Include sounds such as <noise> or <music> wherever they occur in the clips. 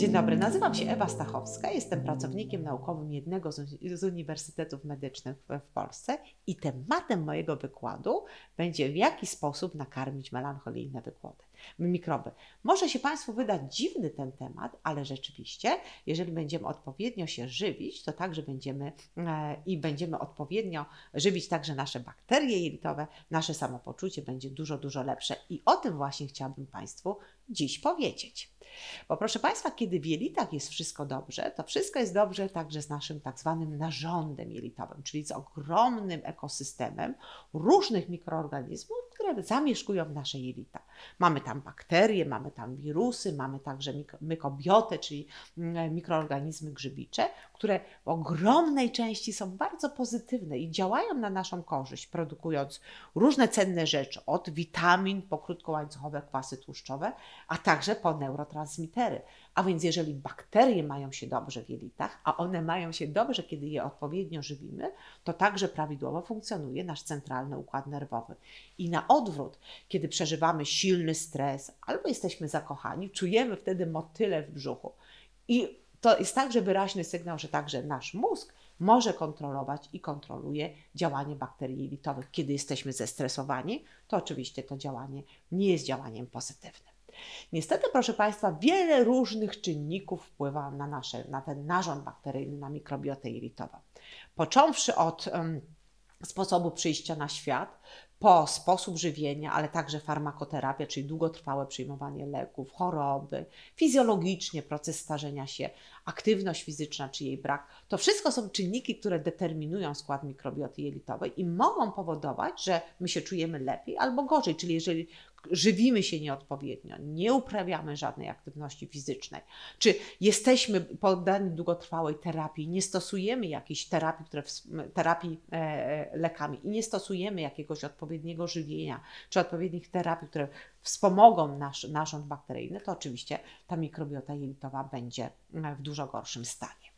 Dzień dobry, nazywam się Ewa Stachowska, jestem pracownikiem naukowym jednego z uniwersytetów medycznych w Polsce i tematem mojego wykładu będzie w jaki sposób nakarmić melancholijne wykłady, mikroby. Może się Państwu wydać dziwny ten temat, ale rzeczywiście, jeżeli będziemy odpowiednio się żywić, to także będziemy e, i będziemy odpowiednio żywić także nasze bakterie jelitowe, nasze samopoczucie będzie dużo, dużo lepsze i o tym właśnie chciałabym Państwu dziś powiedzieć. Bo proszę Państwa, kiedy w jelitach jest wszystko dobrze, to wszystko jest dobrze także z naszym tak zwanym narządem jelitowym, czyli z ogromnym ekosystemem różnych mikroorganizmów, które zamieszkują nasze jelita. Mamy tam bakterie, mamy tam wirusy, mamy także mykobiotę, czyli mm, mikroorganizmy grzybicze, które w ogromnej części są bardzo pozytywne i działają na naszą korzyść, produkując różne cenne rzeczy, od witamin po krótkołańcuchowe kwasy tłuszczowe, a także po neurotransmitery. A więc jeżeli bakterie mają się dobrze w jelitach, a one mają się dobrze, kiedy je odpowiednio żywimy, to także prawidłowo funkcjonuje nasz centralny układ nerwowy. I na odwrót, kiedy przeżywamy silny stres albo jesteśmy zakochani, czujemy wtedy motyle w brzuchu. I to jest także wyraźny sygnał, że także nasz mózg może kontrolować i kontroluje działanie bakterii jelitowych. Kiedy jesteśmy zestresowani, to oczywiście to działanie nie jest działaniem pozytywnym. Niestety, proszę Państwa, wiele różnych czynników wpływa na, nasze, na ten narząd bakteryjny, na mikrobiotę jelitową. Począwszy od um, sposobu przyjścia na świat, po sposób żywienia, ale także farmakoterapia, czyli długotrwałe przyjmowanie leków, choroby, fizjologicznie proces starzenia się, aktywność fizyczna czy jej brak. To wszystko są czynniki, które determinują skład mikrobioty jelitowej i mogą powodować, że my się czujemy lepiej albo gorzej. Czyli jeżeli żywimy się nieodpowiednio, nie uprawiamy żadnej aktywności fizycznej, czy jesteśmy poddani długotrwałej terapii, nie stosujemy jakiejś terapii, które, terapii e, e, lekami i nie stosujemy jakiegoś odpowiedniego żywienia, czy odpowiednich terapii, które wspomogą nasz narząd bakteryjny, to oczywiście ta mikrobiota jelitowa będzie e, w dużo gorszym stanie.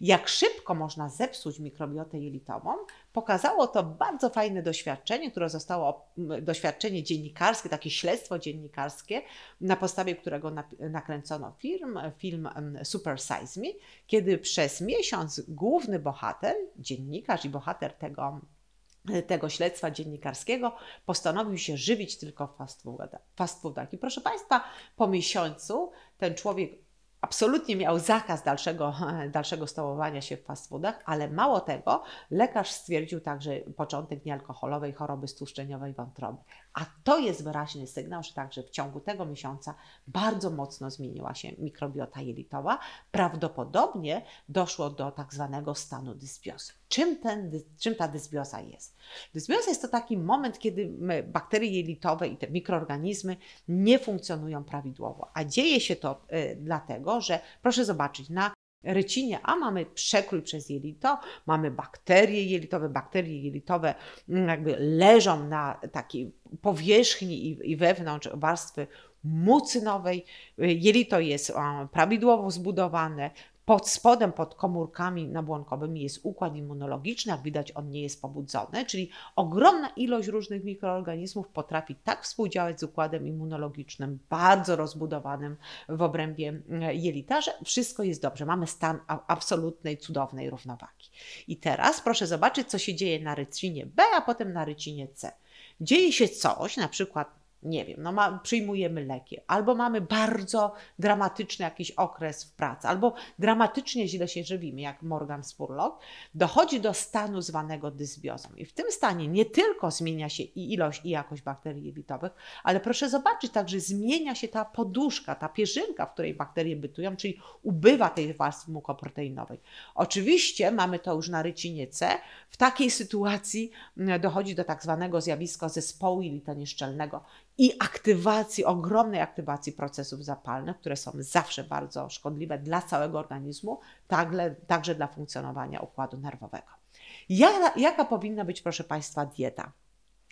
Jak szybko można zepsuć mikrobiotę jelitową, pokazało to bardzo fajne doświadczenie, które zostało mm, doświadczenie dziennikarskie, takie śledztwo dziennikarskie, na podstawie którego nakręcono film, film mm, Super Size Me, kiedy przez miesiąc główny bohater, dziennikarz i bohater tego tego śledztwa dziennikarskiego postanowił się żywić tylko fast, food, fast I proszę Państwa, po miesiącu ten człowiek absolutnie miał zakaz dalszego, <laughs> dalszego stołowania się w fast foodach, ale mało tego, lekarz stwierdził także początek niealkoholowej choroby stłuszczeniowej wątroby. A to jest wyraźny sygnał, że także w ciągu tego miesiąca bardzo mocno zmieniła się mikrobiota jelitowa. Prawdopodobnie doszło do tak zwanego stanu dysbiozy. Czym, ten, czym ta dysbioza jest? Dysbioza jest to taki moment, kiedy bakterie jelitowe i te mikroorganizmy nie funkcjonują prawidłowo. A dzieje się to y, dlatego, że proszę zobaczyć, na rycinie, a mamy przekrój przez jelito, mamy bakterie jelitowe, bakterie jelitowe mm, jakby leżą na takiej powierzchni i wewnątrz warstwy mucynowej. Y, jelito jest prawidłowo zbudowane, pod spodem, pod komórkami nabłonkowymi jest układ immunologiczny, jak widać on nie jest pobudzony, czyli ogromna ilość różnych mikroorganizmów potrafi tak współdziałać z układem immunologicznym, bardzo rozbudowanym w obrębie e, jelita, że wszystko jest dobrze. Mamy stan absolutnej, cudownej równowagi. I teraz proszę zobaczyć, co się dzieje na rycinie B, a potem na rycinie C. Dzieje się coś, na przykład nie wiem, no ma, przyjmujemy leki, albo mamy bardzo dramatyczny jakiś okres w pracy, albo dramatycznie źle się żywimy, jak Morgan Spurlock, dochodzi do stanu zwanego dysbiozą. I w tym stanie nie tylko zmienia się i ilość, i jakość bakterii jelitowych, ale proszę zobaczyć, także zmienia się ta poduszka, ta pierzynka, w której bakterie bytują, czyli ubywa tej warstwy mukoproteinowej. Oczywiście mamy to już na rycinie C. W takiej sytuacji mm, dochodzi do tak zwanego zjawiska zespołu jelita nieszczelnego i aktywacji, ogromnej aktywacji procesów zapalnych, które są zawsze bardzo szkodliwe dla całego organizmu, także, także dla funkcjonowania układu nerwowego. Jaka, jaka powinna być, proszę Państwa, dieta?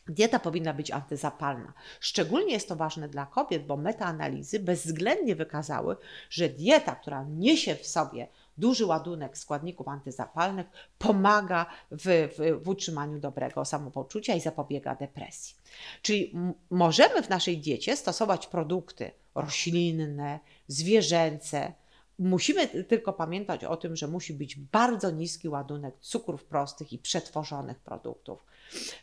Dieta powinna być antyzapalna. Szczególnie jest to ważne dla kobiet, bo metaanalizy bezwzględnie wykazały, że dieta, która niesie w sobie duży ładunek składników antyzapalnych pomaga w, w, w utrzymaniu dobrego samopoczucia i zapobiega depresji. Czyli możemy w naszej diecie stosować produkty roślinne, zwierzęce, Musimy tylko pamiętać o tym, że musi być bardzo niski ładunek cukrów prostych i przetworzonych produktów.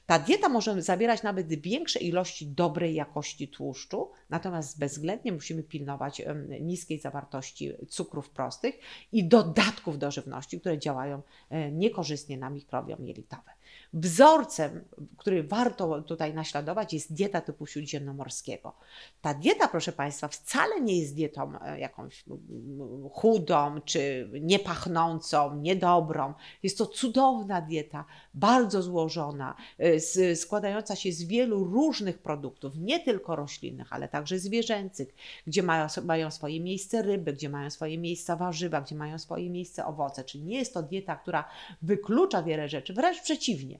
Ta dieta może zawierać nawet większe ilości dobrej jakości tłuszczu, natomiast bezwzględnie musimy pilnować niskiej zawartości cukrów prostych i dodatków do żywności, które działają e, niekorzystnie na mikrobiom jelitowe. Wzorcem, który warto tutaj naśladować, jest dieta typu śródziemnomorskiego. Ta dieta, proszę Państwa, wcale nie jest dietą e, jakąś chudą czy niepachnącą, niedobrą. Jest to cudowna dieta, bardzo złożona, e, składająca się z wielu różnych produktów, nie tylko roślinnych, ale także zwierzęcych, gdzie mają, mają swoje miejsce ryby, gdzie mają swoje miejsca warzywa, gdzie mają swoje miejsce owoce. Czyli nie jest to dieta, która wyklucza wiele rzeczy, wręcz przeciwnie przeciwnie,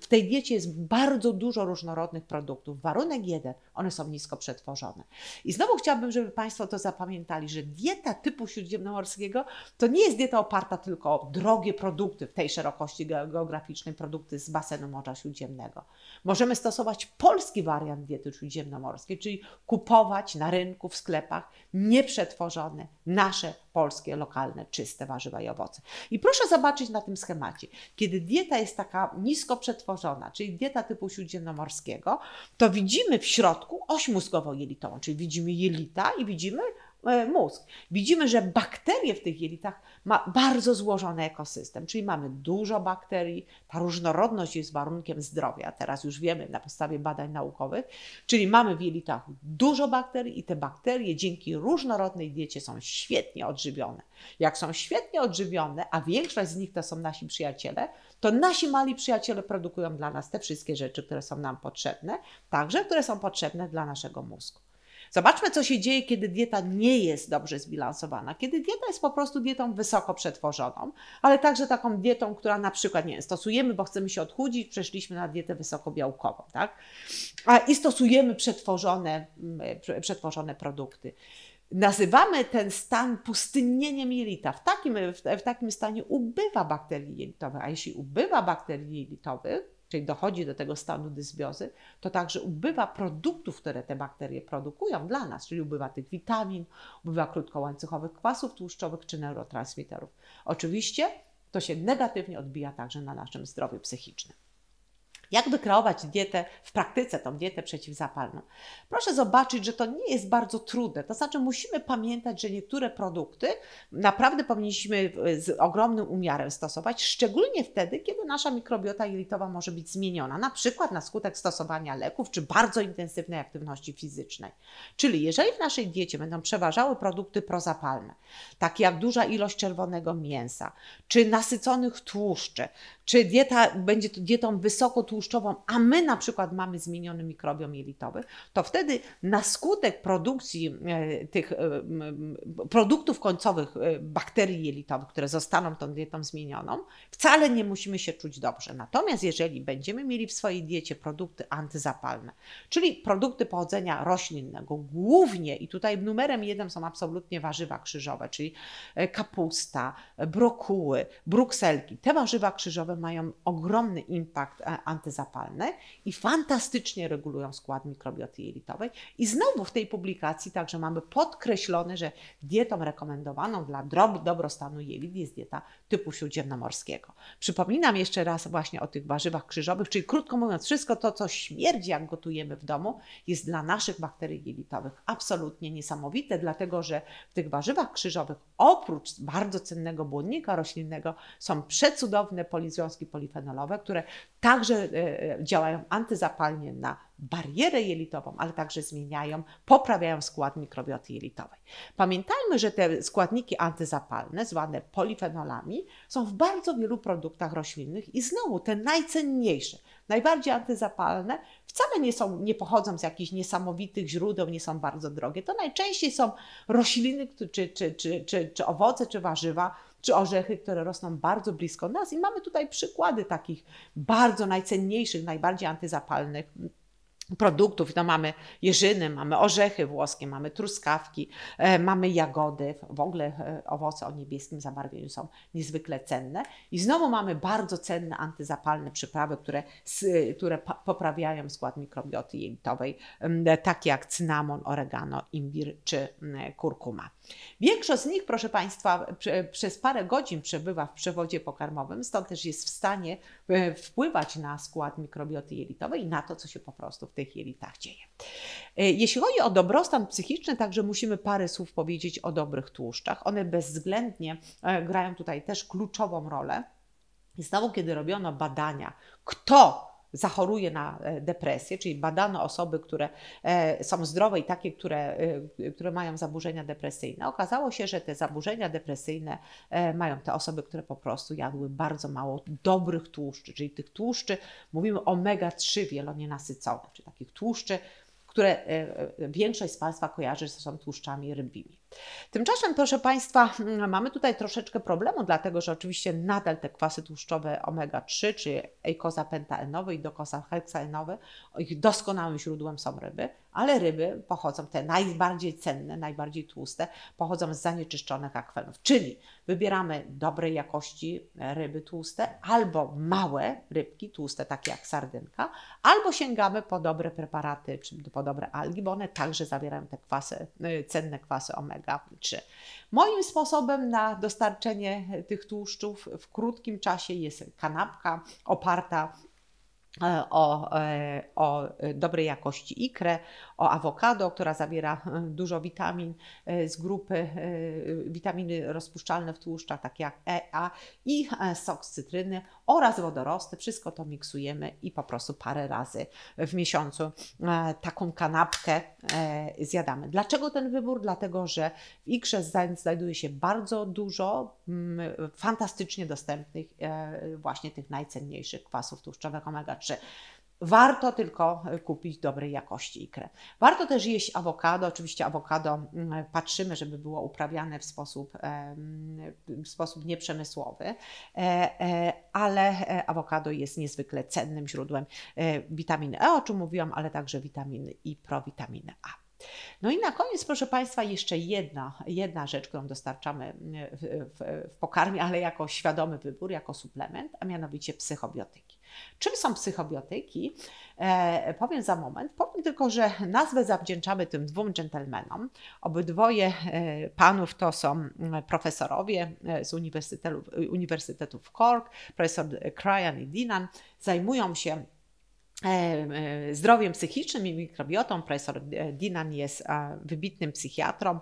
w tej diecie jest bardzo dużo różnorodnych produktów. Warunek jeden, one są nisko przetworzone. I znowu chciałabym, żeby Państwo to zapamiętali, że dieta typu śródziemnomorskiego to nie jest dieta oparta tylko o drogie produkty w tej szerokości geograficznej, produkty z basenu Morza Śródziemnego. Możemy stosować polski wariant diety śródziemnomorskiej, czyli kupować na rynku, w sklepach nieprzetworzone nasze polskie, lokalne, czyste warzywa i owoce. I proszę zobaczyć na tym schemacie, kiedy dieta jest taka nisko przetworzona, czyli dieta typu śródziemnomorskiego, to widzimy w środku oś mózgowo-jelitową, czyli widzimy jelita i widzimy E, mózg. Widzimy, że bakterie w tych jelitach ma bardzo złożony ekosystem, czyli mamy dużo bakterii, ta różnorodność jest warunkiem zdrowia, teraz już wiemy na podstawie badań naukowych, czyli mamy w jelitach dużo bakterii i te bakterie dzięki różnorodnej diecie są świetnie odżywione. Jak są świetnie odżywione, a większość z nich to są nasi przyjaciele, to nasi mali przyjaciele produkują dla nas te wszystkie rzeczy, które są nam potrzebne, także które są potrzebne dla naszego mózgu. Zobaczmy, co się dzieje, kiedy dieta nie jest dobrze zbilansowana. Kiedy dieta jest po prostu dietą wysoko przetworzoną, ale także taką dietą, która na przykład nie stosujemy, bo chcemy się odchudzić, przeszliśmy na dietę wysokobiałkową, tak? A, I stosujemy przetworzone, przetworzone produkty. Nazywamy ten stan pustynnieniem jelita. W takim, w, w takim stanie ubywa bakterii jelitowych, a jeśli ubywa bakterii jelitowych, czyli dochodzi do tego stanu dysbiozy, to także ubywa produktów, które te bakterie produkują dla nas, czyli ubywa tych witamin, ubywa krótkołańcuchowych kwasów tłuszczowych czy neurotransmiterów. Oczywiście to się negatywnie odbija także na naszym zdrowiu psychicznym. Jak wykreować dietę, w praktyce tą dietę przeciwzapalną? Proszę zobaczyć, że to nie jest bardzo trudne. To znaczy, musimy pamiętać, że niektóre produkty naprawdę powinniśmy e, z ogromnym umiarem stosować, szczególnie wtedy, kiedy nasza mikrobiota jelitowa może być zmieniona, na przykład na skutek stosowania leków czy bardzo intensywnej aktywności fizycznej. Czyli jeżeli w naszej diecie będą przeważały produkty prozapalne, takie jak duża ilość czerwonego mięsa, czy nasyconych tłuszczy, czy dieta będzie dietą wysoko tłuszczową, a my na przykład mamy zmieniony mikrobiom jelitowy, to wtedy na skutek produkcji e, tych e, produktów końcowych e, bakterii jelitowych, które zostaną tą dietą zmienioną, wcale nie musimy się czuć dobrze. Natomiast jeżeli będziemy mieli w swojej diecie produkty antyzapalne, czyli produkty pochodzenia roślinnego, głównie i tutaj numerem jeden są absolutnie warzywa krzyżowe, czyli kapusta, brokuły, brukselki. Te warzywa krzyżowe mają ogromny impact antyzapalny antyzapalne i fantastycznie regulują skład mikrobioty jelitowej. I znowu w tej publikacji także mamy podkreślone, że dietą rekomendowaną dla dobrostanu jelit jest dieta typu śródziemnomorskiego. Przypominam jeszcze raz właśnie o tych warzywach krzyżowych, czyli krótko mówiąc, wszystko to, co śmierdzi, jak gotujemy w domu, jest dla naszych bakterii jelitowych absolutnie niesamowite, dlatego że w tych warzywach krzyżowych oprócz bardzo cennego błonnika roślinnego są przecudowne polizwiązki polifenolowe, które także E, e, działają antyzapalnie na barierę jelitową, ale także zmieniają, poprawiają skład mikrobioty jelitowej. Pamiętajmy, że te składniki antyzapalne, zwane polifenolami, są w bardzo wielu produktach roślinnych i znowu te najcenniejsze, najbardziej antyzapalne wcale nie, są, nie pochodzą z jakichś niesamowitych źródeł, nie są bardzo drogie. To najczęściej są rośliny czy, czy, czy, czy, czy owoce, czy warzywa, czy orzechy, które rosną bardzo blisko nas. I mamy tutaj przykłady takich bardzo najcenniejszych, najbardziej antyzapalnych produktów. No mamy jeżyny, mamy orzechy włoskie, mamy truskawki, e, mamy jagody. W ogóle e, owoce o niebieskim zabarwieniu są niezwykle cenne. I znowu mamy bardzo cenne antyzapalne przyprawy, które, s, e, które pa, poprawiają skład mikrobioty jelitowej, e, takie jak cynamon, oregano, imbir czy e, kurkuma. Większość z nich, proszę Państwa, przez parę godzin przebywa w przewodzie pokarmowym, stąd też jest w stanie e, wpływać na skład mikrobioty jelitowej i na to, co się po prostu w tych jelitach dzieje. E, jeśli chodzi o dobrostan psychiczny, także musimy parę słów powiedzieć o dobrych tłuszczach. One bezwzględnie e, grają tutaj też kluczową rolę. I znowu, kiedy robiono badania, kto zachoruje na e, depresję, czyli badano osoby, które e, są zdrowe i takie, które, e, które mają zaburzenia depresyjne. Okazało się, że te zaburzenia depresyjne mają te osoby, które po prostu jadły bardzo mało dobrych tłuszczy, czyli tych tłuszczy, mówimy omega-3 wielonienasycone, czyli takich tłuszczy, które większość z Państwa kojarzy, że są tłuszczami rybimi. Tymczasem, proszę Państwa, mm, mamy tutaj troszeczkę problemu, dlatego że oczywiście nadal te kwasy tłuszczowe omega-3, czyli eicosapentaenowy i docosaheksaenowy, ich doskonałym źródłem są ryby, ale ryby pochodzą, te najbardziej cenne, najbardziej tłuste, pochodzą z zanieczyszczonych akwenów. Czyli wybieramy dobrej jakości ryby tłuste, albo małe rybki tłuste, takie jak sardynka, albo sięgamy po dobre preparaty, czy po dobre algi, bo one także zawierają te kwasy, y, cenne kwasy omega-3. Moim sposobem na dostarczenie tych tłuszczów w krótkim czasie jest kanapka oparta E, o, e, o dobrej jakości ikrę, o awokado, która zawiera e, dużo witamin z grupy witaminy rozpuszczalne w tłuszczach, takie jak EA i sok z cytryny oraz wodorosty. Wszystko to miksujemy i po prostu parę razy w miesiącu taką kanapkę zjadamy. Dlaczego ten wybór? Dlatego, że w ikrze znajduje się bardzo dużo mm, fantastycznie dostępnych właśnie tych najcenniejszych kwasów tłuszczowych omega-3, Warto tylko e, kupić dobrej jakości ikrę. Warto też jeść awokado. Oczywiście awokado mm, patrzymy, żeby było uprawiane w sposób, w sposób nieprzemysłowy, e, e, ale awokado jest niezwykle cennym źródłem witaminy E, o czym mówiłam, ale także witaminy i prowitaminy A. No i na koniec, proszę Państwa, jeszcze jedna, jedna rzecz, którą dostarczamy w, w, w pokarmie, ale jako świadomy wybór, jako suplement, a mianowicie psychobiotyki. Czym są psychobiotyki? E, powiem za moment. Powiem tylko, że nazwę zawdzięczamy tym dwóm dżentelmenom. Obydwoje e, panów to są e, profesorowie e, z Uniwersytetu, Uniwersytetu w Cork, profesor Cryan i Dinan. Zajmują się E, e, zdrowiem psychicznym i mikrobiotą. Profesor e, Dinan jest wybitnym psychiatrą,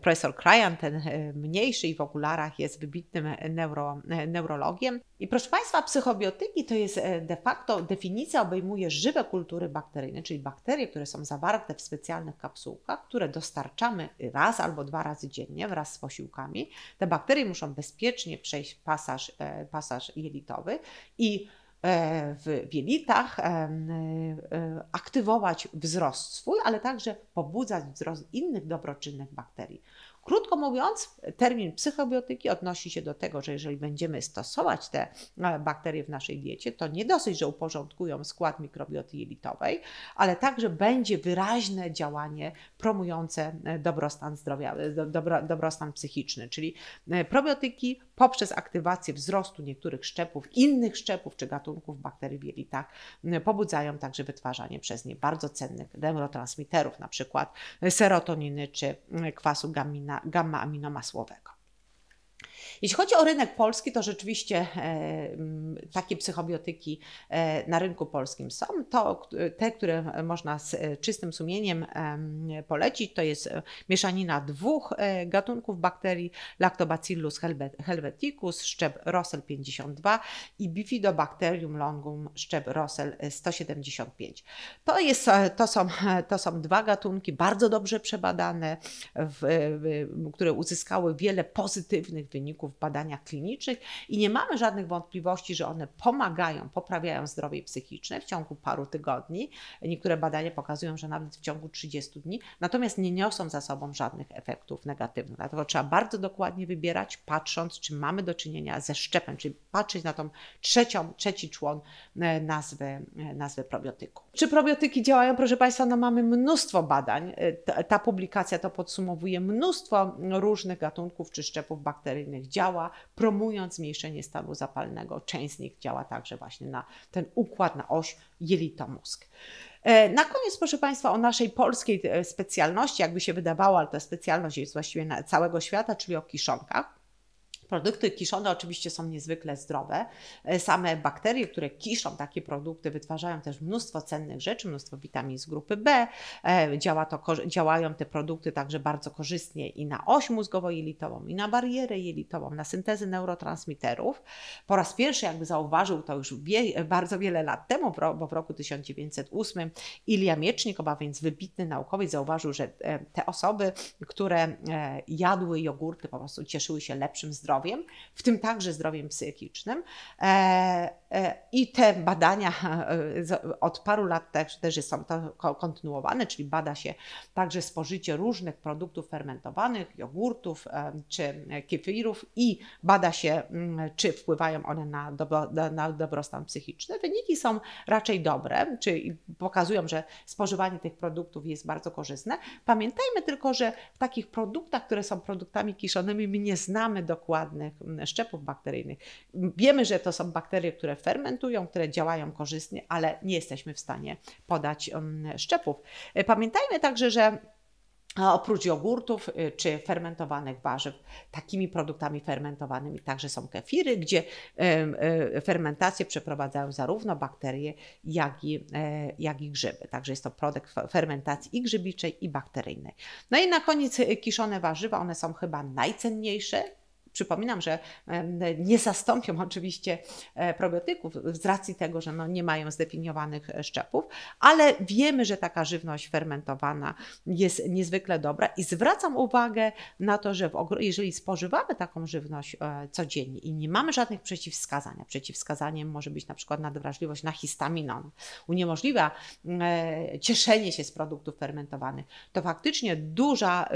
profesor Krajan, ten mniejszy i w okularach, jest wybitnym neuro, neurologiem. I proszę Państwa, psychobiotyki to jest de facto, definicja obejmuje żywe kultury bakteryjne, czyli bakterie, które są zawarte w specjalnych kapsułkach, które dostarczamy raz albo dwa razy dziennie wraz z posiłkami. Te bakterie muszą bezpiecznie przejść pasaż, pasaż jelitowy i E, w wielitach, e, e, aktywować wzrost swój, ale także pobudzać wzrost innych dobroczynnych bakterii. Krótko mówiąc, termin psychobiotyki odnosi się do tego, że jeżeli będziemy stosować te bakterie w naszej diecie, to nie dosyć, że uporządkują skład mikrobioty jelitowej, ale także będzie wyraźne działanie promujące dobrostan zdrowia, dobro, dobrostan psychiczny, czyli probiotyki poprzez aktywację wzrostu niektórych szczepów, innych szczepów czy gatunków bakterii w jelitach, pobudzają także wytwarzanie przez nie bardzo cennych neurotransmiterów, np. serotoniny czy kwasu gamma-aminomasłowego. Jeśli chodzi o rynek polski, to rzeczywiście e, takie psychobiotyki e, na rynku polskim są. To, te, które można z e, czystym sumieniem polecić, to jest mieszanina dwóch gatunków bakterii, Lactobacillus helveticus, szczep Rosel 52 i Bifidobacterium longum, szczep Rosel 175. To, jest, to, są, to są dwa gatunki bardzo dobrze przebadane, w, w, które uzyskały wiele pozytywnych wyników badaniach klinicznych i nie mamy żadnych wątpliwości, że one pomagają, poprawiają zdrowie psychiczne w ciągu paru tygodni. Niektóre badania pokazują, że nawet w ciągu 30 dni, natomiast nie niosą za sobą żadnych efektów negatywnych. Dlatego trzeba bardzo dokładnie wybierać, patrząc, czy mamy do czynienia ze szczepem, czyli patrzeć na tą trzecią, trzeci człon e, nazwy, e, nazwy probiotyku. Czy probiotyki działają? Proszę Państwa, no mamy mnóstwo badań. E, ta, ta publikacja to podsumowuje mnóstwo różnych gatunków czy szczepów bakteryjnych działa działa promując zmniejszenie stanu zapalnego. Część z nich działa także właśnie na ten układ, na oś jelito-mózg. E, na koniec, proszę Państwa, o naszej polskiej e, specjalności, jakby się wydawało, ale ta specjalność jest właściwie na całego świata, czyli o kiszonkach. Produkty kiszone oczywiście są niezwykle zdrowe. E, same bakterie, które kiszą takie produkty, wytwarzają też mnóstwo cennych rzeczy, mnóstwo witamin z grupy B. E, działa to, działają te produkty także bardzo korzystnie i na oś mózgowo-jelitową, i na barierę jelitową, na syntezę neurotransmiterów. Po raz pierwszy jakby zauważył to już wie, bardzo wiele lat temu, bo w roku 1908 Ilia Miecznikowa, więc wybitny naukowiec, zauważył, że e, te osoby, które jadły jogurty, po prostu cieszyły się lepszym zdrowiem zdrowiem, w tym także zdrowiem psychicznym. E, e, I te badania <laughs> e, od paru lat też, też są to kontynuowane, czyli bada się także spożycie różnych produktów fermentowanych, jogurtów czy kefirów i bada się, mm, czy wpływają one na, dobro, na dobrostan psychiczny. Wyniki są raczej dobre, czyli pokazują, że spożywanie tych produktów jest bardzo korzystne. Pamiętajmy tylko, że w takich produktach, które są produktami kiszonymi, my nie znamy dokładnie, żadnych mm, szczepów bakteryjnych. Wiemy, że to są bakterie, które fermentują, które działają korzystnie, ale nie jesteśmy w stanie podać mm, szczepów. Pamiętajmy także, że e, oprócz jogurtów e, czy fermentowanych warzyw, takimi produktami fermentowanymi także są kefiry, gdzie e, fermentację przeprowadzają zarówno bakterie, jak i, jak i grzyby. Także jest to produkt fermentacji i grzybiczej, i bakteryjnej. No i na koniec kiszone warzywa, one są chyba najcenniejsze Przypominam, że nie zastąpią oczywiście e, probiotyków z racji tego, że no nie mają zdefiniowanych e, szczepów, ale wiemy, że taka żywność fermentowana jest niezwykle dobra i zwracam uwagę na to, że jeżeli spożywamy taką żywność e, codziennie i nie mamy żadnych przeciwwskazań, a przeciwwskazaniem może być na przykład nadwrażliwość na histaminon, uniemożliwia cieszenie się z produktów fermentowanych, to faktycznie duża,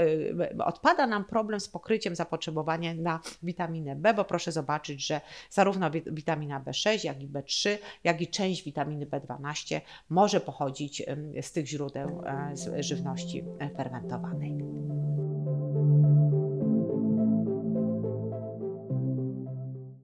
odpada nam problem z pokryciem zapotrzebowania na witaminę B, bo proszę zobaczyć, że zarówno witamina B6, jak i B3, jak i część witaminy B12 może pochodzić z tych źródeł e, z żywności e, fermentowanej.